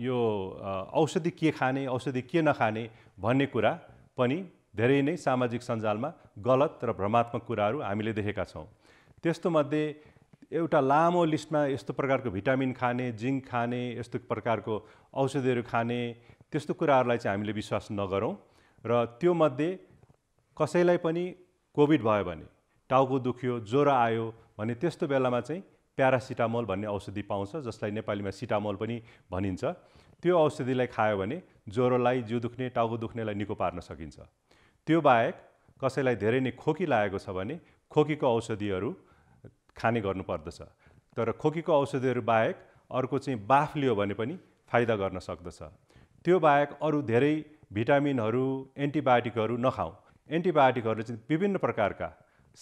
यो औषधि के खाने औषधि के नखाने भन्ने कुरा पनि धेरै नै सामाजिक सञ्जालमा गलत र भ्रमात्मक कुराहरू हामीले देखेका छौँ त्यस्तोमध्ये एउटा लामो लिस्टमा यस्तो प्रकारको भिटामिन खाने जिङ्क खाने यस्तो प्रकारको औषधिहरू खाने त्यस्तो कुराहरूलाई चाहिँ हामीले विश्वास नगरौँ र त्योमध्ये कसैलाई पनि कोभिड भयो भने टाउको दुख्यो ज्वरो आयो भने त्यस्तो बेलामा चाहिँ प्यारासिटामोल भन्ने औषधि पाउँछ जसलाई नेपालीमा सिटामोल पनि भनिन्छ त्यो औषधिलाई खायो भने ज्वरोलाई जिउ दुख्ने टाउको दुख्नेलाई निको पार्न सकिन्छ त्यो बाहेक कसैलाई धेरै नै खोकी लागेको छ भने खोकीको औषधिहरू खाने गर्नुपर्दछ तर खोकीको औषधिहरू बाहेक अर्को चाहिँ बाफ लियो भने पनि फाइदा गर्न सक्दछ त्यो बाहेक अरू धेरै भिटामिनहरू एन्टिबायोटिकहरू नखाउँ एन्टिबायोटिकहरू चाहिँ विभिन्न प्रकारका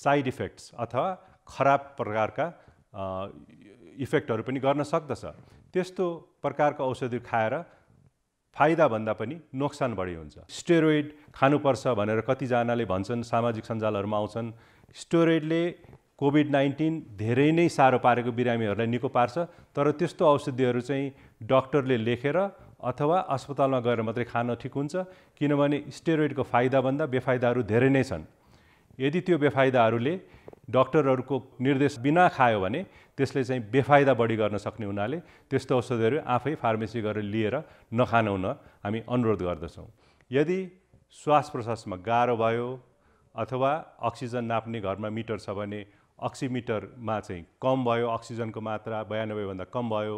साइड इफेक्ट्स अथवा खराब प्रकारका इफेक्टहरू पनि गर्न सक्दछ त्यस्तो प्रकारको औषधि खाएर फाइदाभन्दा पनि नोक्सान बढी हुन्छ स्टेरोइड खानुपर्छ भनेर कतिजनाले भन्छन् सामाजिक सञ्जालहरूमा आउँछन् स्टेरोइडले कोभिड नाइन्टिन धेरै नै साह्रो पारेको बिरामीहरूलाई निको पार्छ तर त्यस्तो औषधिहरू चाहिँ डक्टरले लेखेर अथवा अस्पतालमा गएर मात्रै खान ठिक हुन्छ किनभने स्टेरोइडको फाइदाभन्दा बेफाइदाहरू धेरै नै छन् यदि त्यो बेफाइदाहरूले डक्टरहरूको निर्देश बिना खायो भने त्यसले चाहिँ बेफाइदा बढी गर्न सक्ने हुनाले त्यस्तो औषधिहरू आफै फार्मेसी गरेर लिएर नखान हुन हामी अनुरोध गर्दछौँ यदि श्वास प्रश्वासमा गाह्रो भयो अथवा अक्सिजन नाप्ने घरमा मिटर छ भने अक्सिमिटरमा चाहिँ कम भयो अक्सिजनको मात्रा बयानब्बेभन्दा कम भयो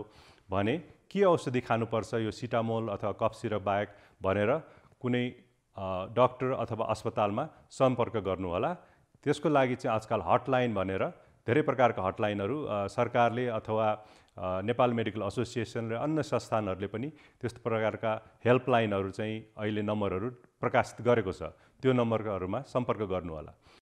भने के औषधि खानुपर्छ यो सिटामोल अथवा कफ सिरप बाहेक भनेर कुनै डक्टर अथवा अस्पतालमा सम्पर्क गर्नुहोला त्यसको लागि चाहिँ आजकल हटलाइन भनेर धेरै प्रकारका हटलाइनहरू सरकारले अथवा नेपाल मेडिकल एसोसिएसन र अन्य संस्थानहरूले पनि त्यस्तो प्रकारका हेल्पलाइनहरू चाहिँ अहिले नम्बरहरू प्रकाशित गरेको छ त्यो नम्बरहरूमा सम्पर्क गर्नुहोला